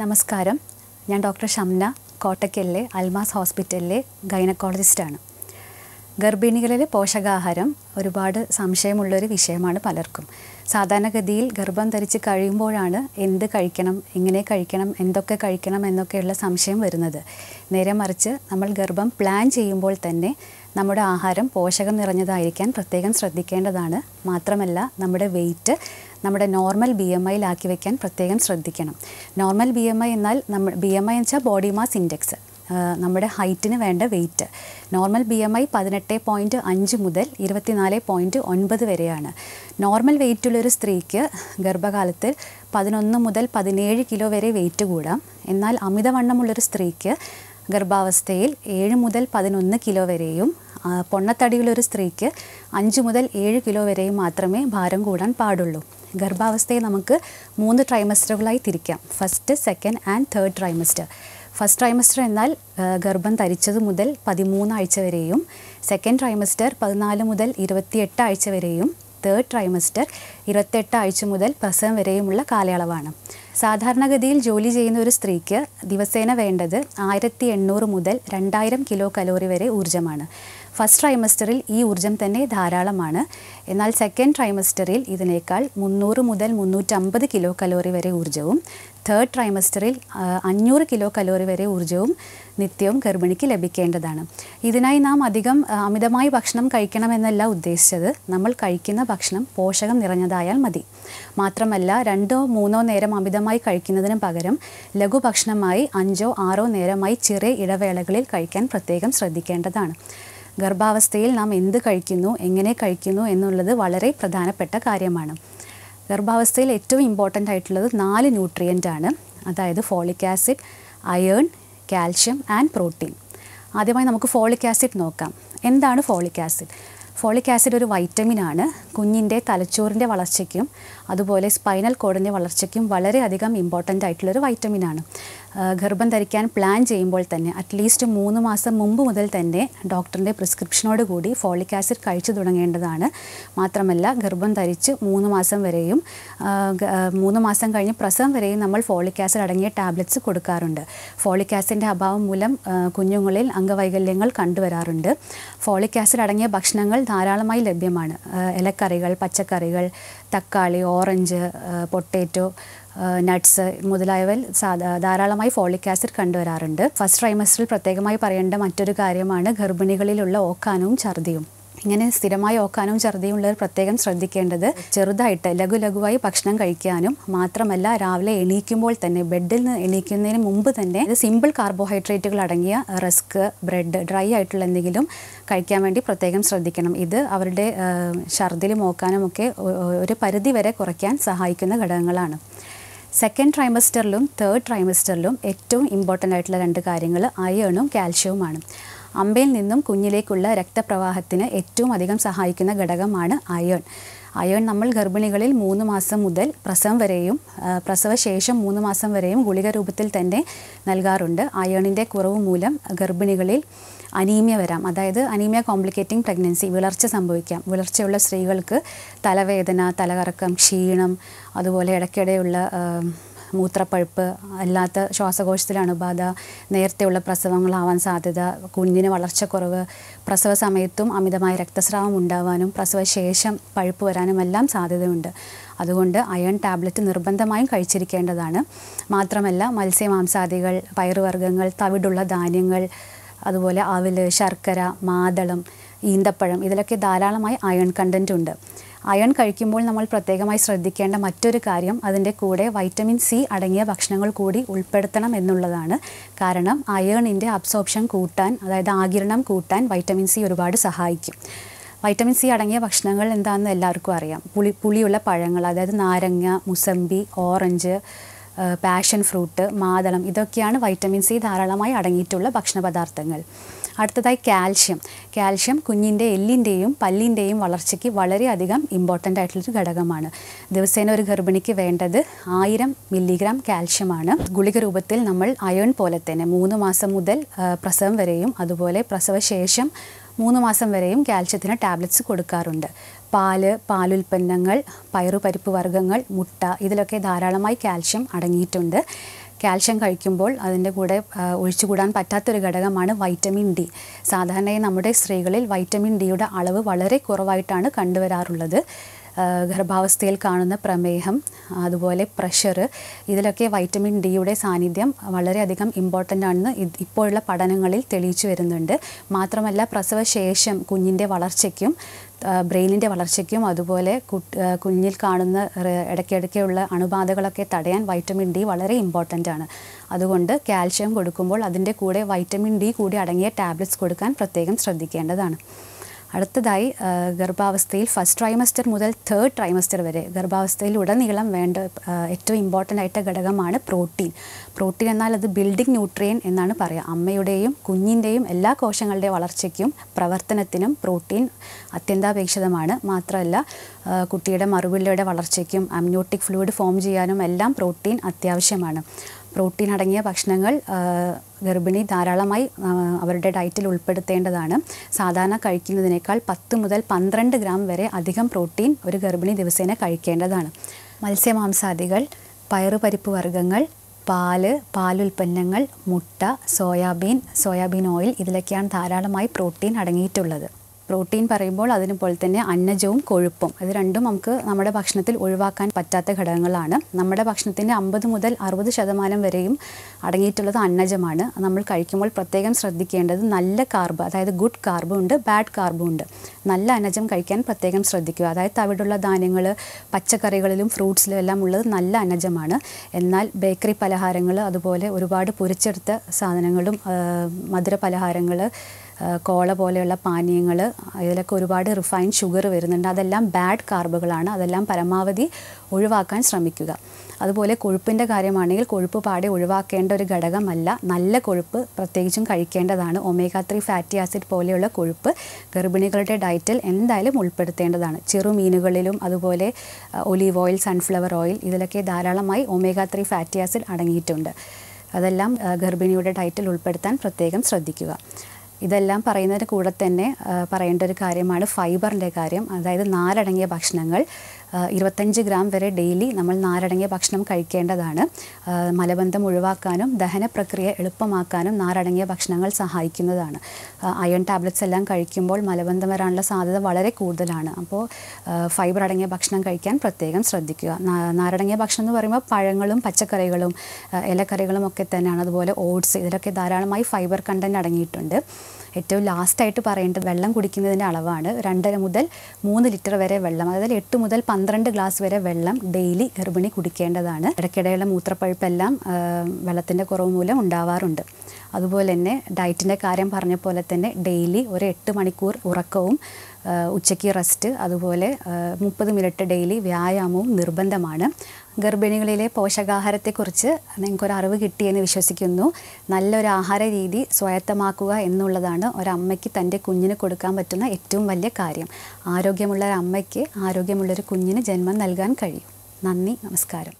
നമസ്കാരം ഞാൻ ഡോക്ടർ ഷംന കോട്ടക്കലിലെ അൽമാസ് ഹോസ്പിറ്റലിലെ ഗൈനക്കോളജിസ്റ്റാണ് ഗർഭിണികളിലെ പോഷകാഹാരം ഒരുപാട് സംശയമുള്ളൊരു വിഷയമാണ് പലർക്കും സാധാരണഗതിയിൽ ഗർഭം ധരിച്ച് കഴിയുമ്പോഴാണ് എന്ത് കഴിക്കണം എങ്ങനെ കഴിക്കണം എന്തൊക്കെ കഴിക്കണം എന്നൊക്കെയുള്ള സംശയം വരുന്നത് നേരെ മറിച്ച് നമ്മൾ ഗർഭം പ്ലാൻ ചെയ്യുമ്പോൾ തന്നെ നമ്മുടെ ആഹാരം പോഷകം നിറഞ്ഞതായിരിക്കാൻ പ്രത്യേകം ശ്രദ്ധിക്കേണ്ടതാണ് മാത്രമല്ല നമ്മുടെ വെയിറ്റ് നമ്മുടെ നോർമൽ ബി എം ഐയിലാക്കി വയ്ക്കാൻ പ്രത്യേകം ശ്രദ്ധിക്കണം നോർമൽ ബി എം ഐ എന്നാൽ നമ്മൾ ബി എം ഐ എന്ന് വെച്ചാൽ ബോഡി മാസ് ഇൻഡെക്സ് നമ്മുടെ ഹൈറ്റിന് വേണ്ട weight normal B M I പതിനെട്ട് പോയിൻറ്റ് അഞ്ച് മുതൽ ഇരുപത്തിനാല് പോയിൻറ്റ് ഒൻപത് വരെയാണ് നോർമൽ വെയ്റ്റുള്ളൊരു സ്ത്രീക്ക് ഗർഭകാലത്തിൽ പതിനൊന്ന് മുതൽ പതിനേഴ് കിലോ വരെ വെയ്റ്റ് കൂടാം എന്നാൽ അമിതവണ്ണമുള്ളൊരു സ്ത്രീക്ക് ഗർഭാവസ്ഥയിൽ ഏഴ് മുതൽ പതിനൊന്ന് കിലോ വരെയും പൊണ്ണത്തടിയുള്ളൊരു സ്ത്രീക്ക് അഞ്ച് മുതൽ ഏഴ് കിലോ വരെയും മാത്രമേ ഭാരം കൂടാൻ പാടുള്ളൂ ഗർഭാവസ്ഥയെ നമുക്ക് മൂന്ന് ട്രൈമസ്റ്ററുകളായി തിരിക്കാം first second and third trimester first trimester എന്നാൽ ഗർഭം ധരിച്ചത് മുതൽ പതിമൂന്നാഴ്ച ആഴ്ച വരെയും സെക്കൻഡ് ട്രൈമസ്റ്റർ പതിനാല് മുതൽ ഇരുപത്തിയെട്ട് ആഴ്ച വരെയും തേർഡ് ട്രൈമസ്റ്റർ ഇരുപത്തെട്ട് ആഴ്ച മുതൽ പ്രസവം വരെയുമുള്ള കാലയളവാണ് സാധാരണഗതിയിൽ ജോലി ചെയ്യുന്ന ഒരു സ്ത്രീക്ക് ദിവസേന വേണ്ടത് ആയിരത്തി എണ്ണൂറ് മുതൽ രണ്ടായിരം കിലോ കലോറി വരെ ഊർജ്ജമാണ് ഫസ്റ്റ് ട്രൈമസ്റ്ററിൽ ഈ ഊർജ്ജം തന്നെ ധാരാളമാണ് എന്നാൽ സെക്കൻഡ് ട്രൈമസ്റ്ററിൽ ഇതിനേക്കാൾ മുന്നൂറ് മുതൽ മുന്നൂറ്റമ്പത് കിലോ കലോറി വരെ ഊർജ്ജവും തേർഡ് ട്രൈമസ്റ്ററിൽ അഞ്ഞൂറ് കിലോ കലോറി വരെ ഊർജ്ജവും നിത്യവും ഗർഭിണിക്ക് ലഭിക്കേണ്ടതാണ് ഇതിനായി നാം അധികം അമിതമായി ഭക്ഷണം കഴിക്കണമെന്നല്ല ഉദ്ദേശിച്ചത് നമ്മൾ കഴിക്കുന്ന ഭക്ഷണം പോഷകം നിറഞ്ഞതായി ഉണ്ടായാൽ മതി മാത്രമല്ല രണ്ടോ മൂന്നോ നേരം അമിതമായി കഴിക്കുന്നതിന് പകരം ലഘുഭക്ഷണമായി അഞ്ചോ ആറോ നേരമായി ചെറിയ ഇടവേളകളിൽ കഴിക്കാൻ പ്രത്യേകം ശ്രദ്ധിക്കേണ്ടതാണ് ഗർഭാവസ്ഥയിൽ നാം എന്ത് കഴിക്കുന്നു എങ്ങനെ കഴിക്കുന്നു എന്നുള്ളത് വളരെ പ്രധാനപ്പെട്ട കാര്യമാണ് ഗർഭാവസ്ഥയിൽ ഏറ്റവും ഇമ്പോർട്ടൻ്റ് ആയിട്ടുള്ളത് നാല് ന്യൂട്രിയൻ്റ് ആണ് അതായത് folic acid iron calcium and protein ആദ്യമായി നമുക്ക് ഫോളിക് ആസിഡ് നോക്കാം എന്താണ് ഫോളിക് ആസിഡ് ഫോളിക് ആസിഡ് ഒരു വൈറ്റമിൻ ആണ് കുഞ്ഞിൻ്റെ തലച്ചോറിൻ്റെ വളർച്ചയ്ക്കും അതുപോലെ സ്പൈനൽ കോഡിൻ്റെ വളർച്ചയ്ക്കും വളരെയധികം ഇമ്പോർട്ടൻ്റ് ആയിട്ടുള്ളൊരു ആണ് ഗർഭം ധരിക്കാൻ പ്ലാൻ ചെയ്യുമ്പോൾ തന്നെ അറ്റ്ലീസ്റ്റ് മൂന്ന് മാസം മുമ്പ് മുതൽ തന്നെ ഡോക്ടറിൻ്റെ പ്രിസ്ക്രിപ്ഷനോട് കൂടി ഫോളിക് ആസിഡ് കഴിച്ചു തുടങ്ങേണ്ടതാണ് മാത്രമല്ല ഗർഭം ധരിച്ച് മൂന്ന് മാസം വരെയും മൂന്ന് മാസം കഴിഞ്ഞ് പ്രസവം വരെയും നമ്മൾ ഫോളിക് ആസിഡ് അടങ്ങിയ ടാബ്ലറ്റ്സ് കൊടുക്കാറുണ്ട് ഫോളിക് ആസിഡിൻ്റെ അഭാവം മൂലം കുഞ്ഞുങ്ങളിൽ അംഗവൈകല്യങ്ങൾ കണ്ടുവരാറുണ്ട് ഫോളിക് ആസിഡ് അടങ്ങിയ ഭക്ഷണങ്ങൾ ധാരാളമായി ലഭ്യമാണ് ഇലക്കറികൾ പച്ചക്കറികൾ തക്കാളി ഓറഞ്ച് പൊട്ടേറ്റോ നട്ട്സ് മുതലായവൽ ധാരാളമായി ഫോളിക് ആസിഡ് കണ്ടുവരാറുണ്ട് ഫസ്റ്റ് ട്രൈമസ്റ്ററിൽ പ്രത്യേകമായി പറയേണ്ട മറ്റൊരു കാര്യമാണ് ഗർഭിണികളിലുള്ള ഓക്കാനവും ഛർദിയും ഇങ്ങനെ സ്ഥിരമായി ഓക്കാനും ഛർദിയും ഉള്ളവർ പ്രത്യേകം ശ്രദ്ധിക്കേണ്ടത് ചെറുതായിട്ട് ലഘു ലഘുവായി ഭക്ഷണം കഴിക്കാനും മാത്രമല്ല രാവിലെ എണീക്കുമ്പോൾ തന്നെ ബെഡിൽ നിന്ന് എണീക്കുന്നതിന് മുമ്പ് തന്നെ സിമ്പിൾ കാർബോഹൈഡ്രേറ്റുകൾ അടങ്ങിയ റസ്ക് ബ്രെഡ് ഡ്രൈ ആയിട്ടുള്ള എന്തെങ്കിലും കഴിക്കാൻ വേണ്ടി പ്രത്യേകം ശ്രദ്ധിക്കണം ഇത് അവരുടെ ഛർദിലും ഓക്കാനും ഒക്കെ ഒരു പരിധി വരെ കുറയ്ക്കാൻ സഹായിക്കുന്ന ഘടകങ്ങളാണ് സെക്കൻഡ് ട്രൈമസ്റ്ററിലും തേർഡ് ട്രൈമസ്റ്ററിലും ഏറ്റവും ഇമ്പോർട്ടൻ്റ് ആയിട്ടുള്ള രണ്ട് കാര്യങ്ങൾ അയേണും കാൽഷ്യവുമാണ് അമ്പയിൽ നിന്നും കുഞ്ഞിലേക്കുള്ള രക്തപ്രവാഹത്തിന് ഏറ്റവും അധികം സഹായിക്കുന്ന ഘടകമാണ് അയേൺ അയേൺ നമ്മൾ ഗർഭിണികളിൽ മൂന്ന് മാസം മുതൽ പ്രസവം വരെയും പ്രസവശേഷം മൂന്ന് മാസം വരെയും ഗുളിക രൂപത്തിൽ തന്നെ നൽകാറുണ്ട് അയേണിൻ്റെ കുറവ് മൂലം ഗർഭിണികളിൽ അനീമിയ വരാം അതായത് അനീമിയ കോംപ്ലിക്കേറ്റിംഗ് പ്രഗ്നൻസി വിളർച്ച സംഭവിക്കാം വിളർച്ചയുള്ള സ്ത്രീകൾക്ക് തലവേദന തലകറക്കം ക്ഷീണം അതുപോലെ ഇടയ്ക്കിടെയുള്ള മൂത്രപ്പഴുപ്പ് അല്ലാത്ത ശ്വാസകോശത്തിൽ അണുബാധ നേരത്തെയുള്ള പ്രസവങ്ങളാവാൻ സാധ്യത കുഞ്ഞിന് വളർച്ചക്കുറവ് പ്രസവ സമയത്തും അമിതമായ രക്തസ്രാവം ഉണ്ടാവാനും പ്രസവശേഷം പഴുപ്പ് വരാനുമെല്ലാം സാധ്യതയുണ്ട് അതുകൊണ്ട് അയൺ ടാബ്ലറ്റ് നിർബന്ധമായും കഴിച്ചിരിക്കേണ്ടതാണ് മാത്രമല്ല മത്സ്യമാംസാദികൾ പയറുവർഗ്ഗങ്ങൾ തവിടുള്ള ധാന്യങ്ങൾ അതുപോലെ അവൽ ശർക്കര മാതളം ഈന്തപ്പഴം ഇതിലൊക്കെ ധാരാളമായി അയൺ കണ്ടൻറ്റ് ഉണ്ട് അയൺ കഴിക്കുമ്പോൾ നമ്മൾ പ്രത്യേകമായി ശ്രദ്ധിക്കേണ്ട മറ്റൊരു കാര്യം അതിൻ്റെ കൂടെ വൈറ്റമിൻ സി അടങ്ങിയ ഭക്ഷണങ്ങൾ കൂടി ഉൾപ്പെടുത്തണം എന്നുള്ളതാണ് കാരണം അയേണിൻ്റെ അബ്സോർപ്ഷൻ കൂട്ടാൻ അതായത് ആകിരണം കൂട്ടാൻ വൈറ്റമിൻ സി ഒരുപാട് സഹായിക്കും വൈറ്റമിൻ സി അടങ്ങിയ ഭക്ഷണങ്ങൾ എന്താണെന്ന് എല്ലാവർക്കും അറിയാം പുളി പുളിയുള്ള പഴങ്ങൾ അതായത് നാരങ്ങ മുസമ്പി ഓറഞ്ച് പാഷൻ ഫ്രൂട്ട് മാതളം ഇതൊക്കെയാണ് വൈറ്റമിൻ സി ധാരാളമായി അടങ്ങിയിട്ടുള്ള ഭക്ഷണ പദാർത്ഥങ്ങൾ അടുത്തതായി കാൽഷ്യം കാൽഷ്യം കുഞ്ഞിൻ്റെ എല്ലിൻ്റെയും പല്ലിൻ്റെയും വളർച്ചയ്ക്ക് വളരെയധികം ഇമ്പോർട്ടൻ്റ് ആയിട്ടുള്ളൊരു ഘടകമാണ് ദിവസേന ഒരു ഗർഭിണിക്ക് വേണ്ടത് ആയിരം മില്ലിഗ്രാം കാൽഷ്യമാണ് ഗുളിക രൂപത്തിൽ നമ്മൾ അയൺ പോലെ തന്നെ മൂന്ന് മാസം മുതൽ പ്രസവം വരെയും അതുപോലെ പ്രസവശേഷം മൂന്ന് മാസം വരെയും കാൽഷ്യത്തിന് ടാബ്ലറ്റ്സ് കൊടുക്കാറുണ്ട് പാല് പാലുൽപ്പന്നങ്ങൾ പയറുപരിപ്പ് വർഗ്ഗങ്ങൾ മുട്ട ഇതിലൊക്കെ ധാരാളമായി കാൽഷ്യം അടങ്ങിയിട്ടുണ്ട് കാൽഷ്യം കഴിക്കുമ്പോൾ അതിൻ്റെ കൂടെ ഒഴിച്ചുകൂടാൻ പറ്റാത്തൊരു ഘടകമാണ് വൈറ്റമിൻ ഡി സാധാരണയായി നമ്മുടെ സ്ത്രീകളിൽ വൈറ്റമിൻ ഡിയുടെ അളവ് വളരെ കുറവായിട്ടാണ് കണ്ടുവരാറുള്ളത് ഗർഭാവസ്ഥയിൽ കാണുന്ന പ്രമേഹം അതുപോലെ പ്രഷർ ഇതിലൊക്കെ വൈറ്റമിൻ ഡിയുടെ സാന്നിധ്യം വളരെയധികം ഇമ്പോർട്ടൻ്റ് ആണെന്ന് ഇപ്പോഴുള്ള പഠനങ്ങളിൽ തെളിയിച്ചു വരുന്നുണ്ട് മാത്രമല്ല പ്രസവശേഷം കുഞ്ഞിൻ്റെ വളർച്ചയ്ക്കും ബ്രെയിനിൻ്റെ വളർച്ചയ്ക്കും അതുപോലെ കുഞ്ഞിൽ കാണുന്ന ഇടയ്ക്കിടയ്ക്കുള്ള അണുബാധകളൊക്കെ തടയാൻ വൈറ്റമിൻ ഡി വളരെ ഇമ്പോർട്ടൻ്റ് ആണ് അതുകൊണ്ട് കാൽഷ്യം കൊടുക്കുമ്പോൾ അതിൻ്റെ കൂടെ വൈറ്റമിൻ ഡി കൂടി അടങ്ങിയ ടാബ്ലറ്റ്സ് കൊടുക്കാൻ പ്രത്യേകം ശ്രദ്ധിക്കേണ്ടതാണ് അടുത്തതായി ഗർഭാവസ്ഥയിൽ ഫസ്റ്റ് ട്രൈമസ്റ്റർ മുതൽ തേർഡ് ട്രൈമസ്റ്റർ വരെ ഗർഭാവസ്ഥയിൽ ഉടനീളം വേണ്ട ഏറ്റവും ഇമ്പോർട്ടൻ്റ് ആയിട്ട് ഘടകമാണ് പ്രോട്ടീൻ പ്രോട്ടീൻ എന്നാൽ അത് ബിൽഡിംഗ് ന്യൂട്രിയൻ എന്നാണ് പറയുക അമ്മയുടെയും കുഞ്ഞിൻ്റെയും എല്ലാ കോശങ്ങളുടെയും വളർച്ചയ്ക്കും പ്രവർത്തനത്തിനും പ്രോട്ടീൻ അത്യന്താപേക്ഷിതമാണ് മാത്രമല്ല കുട്ടിയുടെ മറുപിള്ളയുടെ വളർച്ചയ്ക്കും അമ്നോട്ടിക് ഫ്ലൂയിഡ് ഫോം ചെയ്യാനും എല്ലാം പ്രോട്ടീൻ അത്യാവശ്യമാണ് പ്രോട്ടീൻ അടങ്ങിയ ഭക്ഷണങ്ങൾ ഗർഭിണി ധാരാളമായി അവരുടെ ഡയറ്റിൽ ഉൾപ്പെടുത്തേണ്ടതാണ് സാധാരണ കഴിക്കുന്നതിനേക്കാൾ പത്ത് മുതൽ പന്ത്രണ്ട് ഗ്രാം വരെ അധികം പ്രോട്ടീൻ ഒരു ഗർഭിണി ദിവസേന കഴിക്കേണ്ടതാണ് മത്സ്യമാംസാദികൾ പയറുപരിപ്പ് വർഗ്ഗങ്ങൾ പാല് പാലുൽപ്പന്നങ്ങൾ മുട്ട സോയാബീൻ സോയാബീൻ ഓയിൽ ഇതിലൊക്കെയാണ് ധാരാളമായി പ്രോട്ടീൻ അടങ്ങിയിട്ടുള്ളത് പ്രോട്ടീൻ പറയുമ്പോൾ അതിനുപോലെ പോലെ തന്നെ അന്നജവും കൊഴുപ്പും ഇത് രണ്ടും നമുക്ക് നമ്മുടെ ഭക്ഷണത്തിൽ ഒഴിവാക്കാൻ പറ്റാത്ത ഘടകങ്ങളാണ് നമ്മുടെ ഭക്ഷണത്തിൻ്റെ അമ്പത് മുതൽ അറുപത് ശതമാനം വരെയും അടങ്ങിയിട്ടുള്ളത് അന്നജമാണ് നമ്മൾ കഴിക്കുമ്പോൾ പ്രത്യേകം ശ്രദ്ധിക്കേണ്ടത് നല്ല കാർബ് അതായത് ഗുഡ് കാർബും ഉണ്ട് ബാഡ് കാർബും ഉണ്ട് നല്ല അന്നജം കഴിക്കാൻ പ്രത്യേകം ശ്രദ്ധിക്കുക അതായത് തവിടുള്ള ധാന്യങ്ങൾ പച്ചക്കറികളിലും ഫ്രൂട്ട്സിലും എല്ലാം ഉള്ളത് നല്ല അന്നജമാണ് എന്നാൽ ബേക്കറി പലഹാരങ്ങൾ അതുപോലെ ഒരുപാട് പൊരിച്ചെടുത്ത സാധനങ്ങളും മധുര പലഹാരങ്ങൾ കോള പോലെയുള്ള പാനീയങ്ങൾ ഇതിലൊക്കെ ഒരുപാട് റിഫൈൻഡ് ഷുഗർ വരുന്നുണ്ട് അതെല്ലാം ബാഡ് കാർബുകളാണ് അതെല്ലാം പരമാവധി ഒഴിവാക്കാൻ ശ്രമിക്കുക അതുപോലെ കൊഴുപ്പിൻ്റെ കാര്യമാണെങ്കിൽ കൊഴുപ്പ് പാടെ ഒഴിവാക്കേണ്ട ഒരു ഘടകമല്ല നല്ല കൊഴുപ്പ് പ്രത്യേകിച്ചും കഴിക്കേണ്ടതാണ് ഒമേഗ ത്രീ ഫാറ്റി ആസിഡ് പോലെയുള്ള കൊഴുപ്പ് ഗർഭിണികളുടെ ഡയറ്റിൽ എന്തായാലും ഉൾപ്പെടുത്തേണ്ടതാണ് ചെറുമീനുകളിലും അതുപോലെ ഒലീവ് ഓയിൽ സൺഫ്ലവർ ഓയിൽ ഇതിലൊക്കെ ധാരാളമായി ഒമേഗ ത്രീ ഫാറ്റി ആസിഡ് അടങ്ങിയിട്ടുണ്ട് അതെല്ലാം ഗർഭിണിയുടെ ഡയറ്റിൽ ഉൾപ്പെടുത്താൻ പ്രത്യേകം ശ്രദ്ധിക്കുക ഇതെല്ലാം പറയുന്നതിന് കൂടെ തന്നെ പറയേണ്ട ഒരു കാര്യമാണ് ഫൈബറിൻ്റെ കാര്യം അതായത് നാലടങ്ങിയ ഭക്ഷണങ്ങൾ ഇരുപത്തഞ്ച് ഗ്രാം വരെ ഡെയിലി നമ്മൾ നാരടങ്ങിയ ഭക്ഷണം കഴിക്കേണ്ടതാണ് മലബന്ധം ഒഴിവാക്കാനും ദഹന പ്രക്രിയ എളുപ്പമാക്കാനും നാരടങ്ങിയ ഭക്ഷണങ്ങൾ സഹായിക്കുന്നതാണ് അയൺ ടാബ്ലറ്റ്സ് എല്ലാം കഴിക്കുമ്പോൾ മലബന്ധം വരാനുള്ള സാധ്യത വളരെ കൂടുതലാണ് അപ്പോൾ ഫൈബർ അടങ്ങിയ ഭക്ഷണം കഴിക്കാൻ പ്രത്യേകം ശ്രദ്ധിക്കുക നാരടങ്ങിയ ഭക്ഷണം എന്ന് പറയുമ്പോൾ പഴങ്ങളും പച്ചക്കറികളും ഇലക്കറികളും ഒക്കെ തന്നെയാണ് അതുപോലെ ഓട്സ് ഇതിലൊക്കെ ധാരാളമായി ഫൈബർ കണ്ടൻറ്റ് അടങ്ങിയിട്ടുണ്ട് ഏറ്റവും ലാസ്റ്റായിട്ട് പറയേണ്ടത് വെള്ളം കുടിക്കുന്നതിൻ്റെ അളവാണ് രണ്ടര മുതൽ മൂന്ന് ലിറ്റർ വരെ വെള്ളം അതായത് എട്ട് മുതൽ പന്ത്രണ്ട് ഗ്ലാസ് വരെ വെള്ളം ഡെയിലി ഗർഭിണി കുടിക്കേണ്ടതാണ് ഇടയ്ക്കിടെയുള്ള മൂത്രപ്പഴുപ്പെല്ലാം വെള്ളത്തിൻ്റെ കുറവ് മൂലം ഉണ്ടാവാറുണ്ട് അതുപോലെ തന്നെ ഡയറ്റിൻ്റെ കാര്യം പറഞ്ഞ പോലെ തന്നെ ഡെയിലി ഒരു എട്ട് മണിക്കൂർ ഉറക്കവും ഉച്ചയ്ക്ക് റെസ്റ്റ് അതുപോലെ മുപ്പത് മിനിറ്റ് ഡെയിലി വ്യായാമവും നിർബന്ധമാണ് ഗർഭിണികളിലെ പോഷകാഹാരത്തെക്കുറിച്ച് നിങ്ങൾക്കൊരു അറിവ് കിട്ടിയെന്ന് വിശ്വസിക്കുന്നു നല്ലൊരു ആഹാര രീതി സ്വായത്തമാക്കുക എന്നുള്ളതാണ് ഒരമ്മയ്ക്ക് തൻ്റെ കുഞ്ഞിന് കൊടുക്കാൻ പറ്റുന്ന ഏറ്റവും വലിയ കാര്യം ആരോഗ്യമുള്ള ഒരു അമ്മയ്ക്ക് ആരോഗ്യമുള്ളൊരു കുഞ്ഞിന് ജന്മം നൽകാൻ കഴിയും നന്ദി നമസ്കാരം